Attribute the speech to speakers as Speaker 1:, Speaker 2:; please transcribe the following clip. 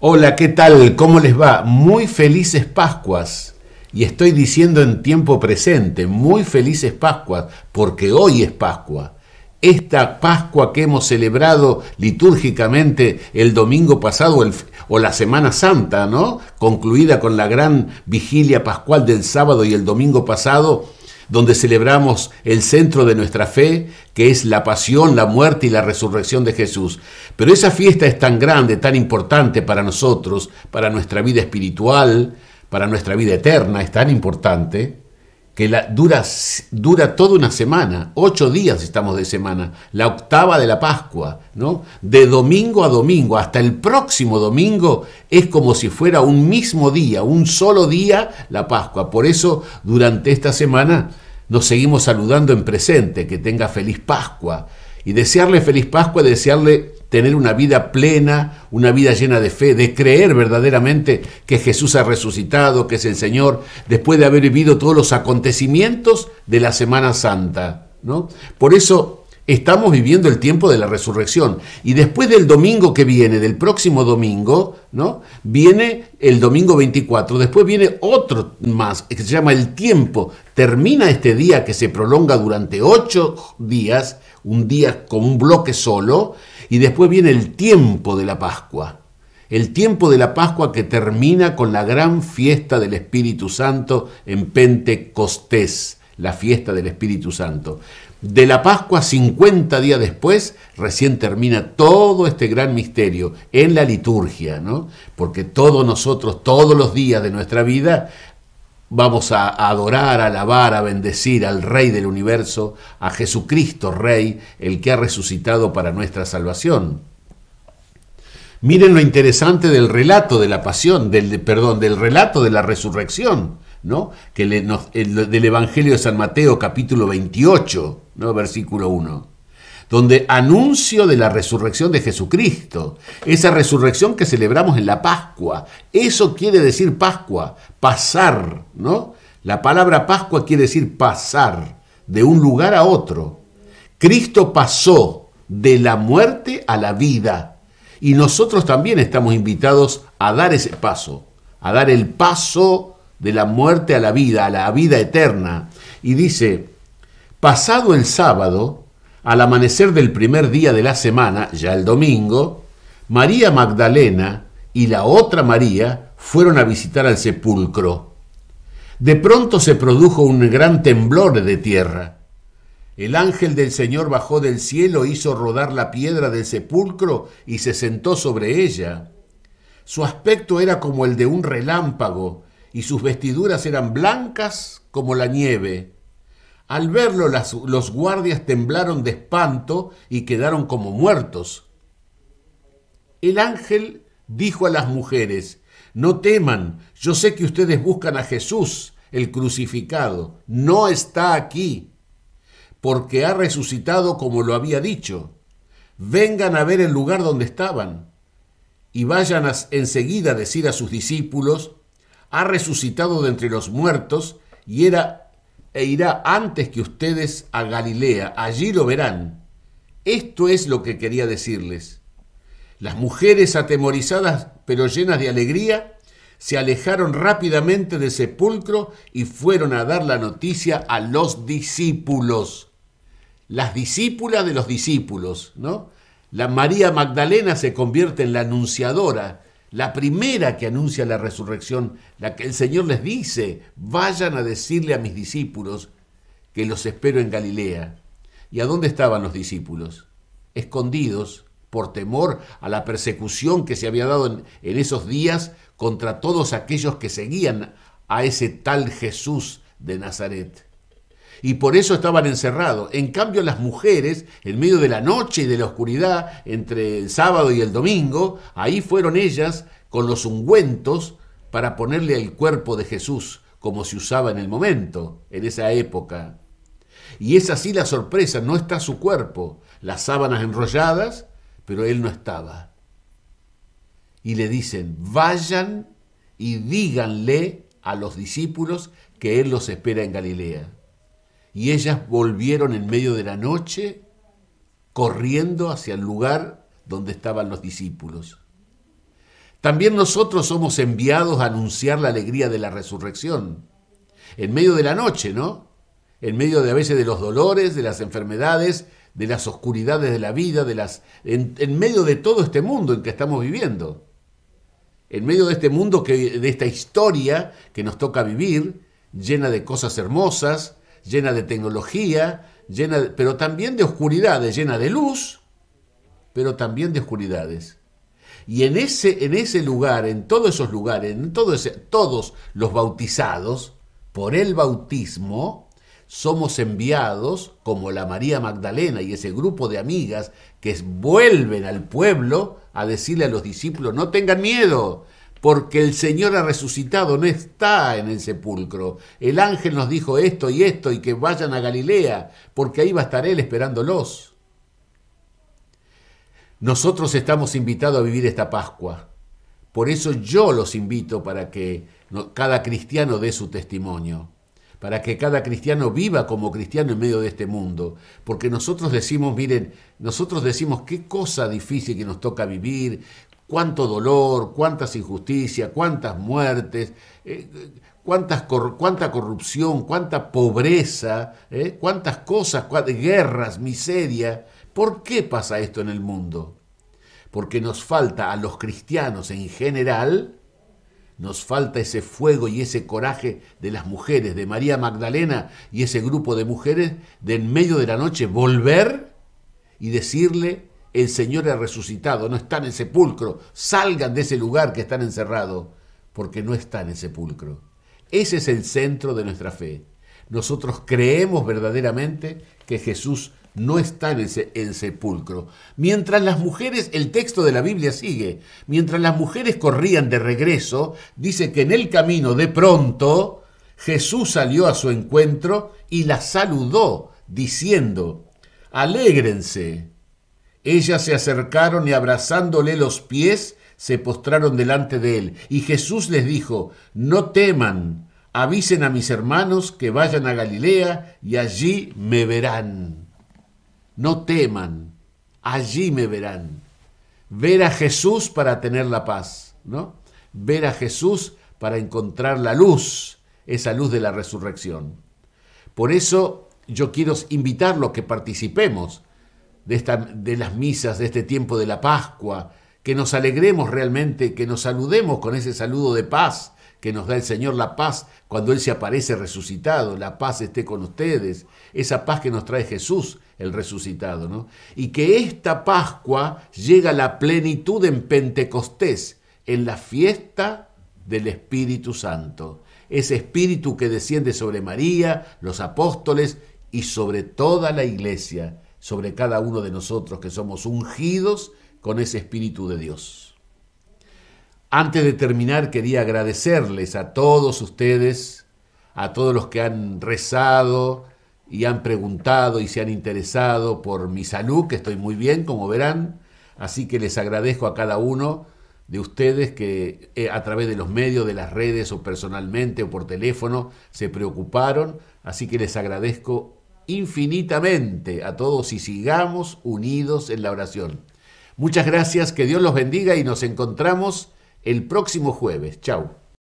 Speaker 1: Hola, ¿qué tal? ¿Cómo les va? Muy felices Pascuas. Y estoy diciendo en tiempo presente, muy felices Pascuas, porque hoy es Pascua. Esta Pascua que hemos celebrado litúrgicamente el domingo pasado o la Semana Santa, ¿no? Concluida con la gran vigilia pascual del sábado y el domingo pasado, donde celebramos el centro de nuestra fe, que es la pasión, la muerte y la resurrección de Jesús. Pero esa fiesta es tan grande, tan importante para nosotros, para nuestra vida espiritual, para nuestra vida eterna, es tan importante que dura, toda una semana, ocho días estamos de semana, la octava de la Pascua, ¿no? De domingo a domingo, hasta el próximo domingo, es como si fuera un mismo día, un solo día la Pascua. Por eso, durante esta semana, nos seguimos saludando en presente, que tenga feliz Pascua. Y desearle feliz Pascua, desearle tener una vida plena, una vida llena de fe, de creer verdaderamente que Jesús ha resucitado, que es el Señor, después de haber vivido todos los acontecimientos de la Semana Santa. ¿no? Por eso Estamos viviendo el tiempo de la resurrección. Y después del domingo que viene, del próximo domingo, ¿no? Viene el domingo 24. Después viene otro más, que se llama el tiempo. Termina este día que se prolonga durante ocho días, un día con un bloque solo. Y después viene el tiempo de la Pascua. El tiempo de la Pascua que termina con la gran fiesta del Espíritu Santo en Pentecostés la fiesta del Espíritu Santo. De la Pascua, 50 días después, recién termina todo este gran misterio en la liturgia, Porque todos nosotros, todos los días de nuestra vida, vamos a adorar, a alabar, a bendecir al Rey del universo, a Jesucristo Rey, el que ha resucitado para nuestra salvación. Miren lo interesante del relato de la pasión, del, perdón, del relato de la resurrección, ¿no? Que del Evangelio de San Mateo capítulo 28. ¿no? versículo 1, donde anuncio de la resurrección de Jesucristo, esa resurrección que celebramos en la Pascua. Eso quiere decir Pascua, pasar, ¿no? La palabra Pascua quiere decir pasar de un lugar a otro. Cristo pasó de la muerte a la vida y nosotros también estamos invitados a dar ese paso, a dar el paso de la muerte a la vida, a la vida eterna. Y dice, Pasado el sábado, al amanecer del primer día de la semana, ya el domingo, María Magdalena y la otra María fueron a visitar al sepulcro. De pronto se produjo un gran temblor de tierra. El ángel del Señor bajó del cielo, hizo rodar la piedra del sepulcro y se sentó sobre ella. Su aspecto era como el de un relámpago y sus vestiduras eran blancas como la nieve. Al verlo, los guardias temblaron de espanto y quedaron como muertos. El ángel dijo a las mujeres, No teman, yo sé que ustedes buscan a Jesús, el crucificado, no está aquí, porque ha resucitado como lo había dicho. Vengan a ver el lugar donde estaban y vayan enseguida a decir a sus discípulos, ha resucitado de entre los muertos y era e irá antes que ustedes a Galilea, allí lo verán. Esto es lo que quería decirles. Las mujeres atemorizadas pero llenas de alegría, se alejaron rápidamente del sepulcro y fueron a dar la noticia a los discípulos. Las discípulas de los discípulos, ¿no? La María Magdalena se convierte en la anunciadora la primera que anuncia la resurrección, la que el Señor les dice, vayan a decirle a mis discípulos que los espero en Galilea. ¿Y a dónde estaban los discípulos? Escondidos por temor a la persecución que se había dado en, esos días contra todos aquellos que seguían a ese tal Jesús de Nazaret y por eso estaban encerrados. En cambio, las mujeres, en medio de la noche y de la oscuridad, entre el sábado y el domingo, ahí fueron ellas con los ungüentos para ponerle el cuerpo de Jesús, como se usaba en el momento, en esa época. Y es así la sorpresa, no está su cuerpo, las sábanas enrolladas, pero él no estaba. Y le dicen, vayan y díganle a los discípulos que él los espera en Galilea y ellas volvieron en medio de la noche corriendo hacia el lugar donde estaban los discípulos. También nosotros somos enviados a anunciar la alegría de la resurrección. En medio de la noche, ¿no? En medio de a veces de los dolores, de las enfermedades, de las oscuridades de la vida, de las en, en medio de todo este mundo en que estamos viviendo. En medio de este mundo que de esta historia que nos toca vivir, llena de cosas hermosas, llena de tecnología, llena pero también de oscuridades, llena de luz, pero también de oscuridades. Y en ese, en ese lugar, en todos esos lugares, en todos, todos los bautizados por el bautismo, somos enviados, como la María Magdalena y ese grupo de amigas que vuelven al pueblo a decirle a los discípulos, no tengan miedo, porque el Señor ha resucitado, no está en el sepulcro. El ángel nos dijo esto y esto y que vayan a Galilea, porque ahí va a estar Él esperándolos. Nosotros estamos invitados a vivir esta Pascua. Por eso yo los invito para que cada cristiano dé su testimonio, para que cada cristiano viva como cristiano en medio de este mundo. Porque nosotros decimos, miren, nosotros decimos qué cosa difícil que nos toca vivir, cuánto dolor, cuántas injusticias, cuántas muertes, eh, cuántas cuánta corrupción, cuánta pobreza, eh, cuántas cosas, guerras, miseria. ¿Por qué pasa esto en el mundo? Porque nos falta a los cristianos en general, nos falta ese fuego y ese coraje de las mujeres, de María Magdalena y ese grupo de mujeres, de en medio de la noche volver y decirle el Señor ha resucitado, no están en sepulcro, salgan de ese lugar que están encerrados, porque no está en sepulcro. Ese es el centro de nuestra fe. Nosotros creemos verdaderamente que Jesús no está en, sepulcro. Mientras las mujeres, el texto de la Biblia sigue, mientras las mujeres corrían de regreso, dice que en el camino de pronto Jesús salió a su encuentro y la saludó, diciendo, alégrense. Ellas se acercaron y abrazándole los pies, se postraron delante de él. Y Jesús les dijo, no teman, avisen a mis hermanos que vayan a Galilea y allí me verán. No teman, allí me verán. Ver a Jesús para tener la paz, ¿no? Ver a Jesús para encontrar la luz, esa luz de la resurrección. Por eso yo quiero invitarlos a que participemos de, las misas, de este tiempo de la Pascua, que nos alegremos realmente, que nos saludemos con ese saludo de paz que nos da el Señor, la paz cuando Él se aparece resucitado, la paz esté con ustedes, esa paz que nos trae Jesús, el resucitado, Y que esta Pascua llega a la plenitud en Pentecostés, en la fiesta del Espíritu Santo, ese Espíritu que desciende sobre María, los apóstoles y sobre toda la iglesia sobre cada uno de nosotros que somos ungidos con ese Espíritu de Dios. Antes de terminar, quería agradecerles a todos ustedes, a todos los que han rezado y han preguntado y se han interesado por mi salud, que estoy muy bien, como verán. Así que les agradezco a cada uno de ustedes que eh, a través de los medios, de las redes o personalmente o por teléfono se preocuparon. Así que les agradezco infinitamente a todos y sigamos unidos en la oración. Muchas gracias, que Dios los bendiga y nos encontramos el próximo jueves. Chau.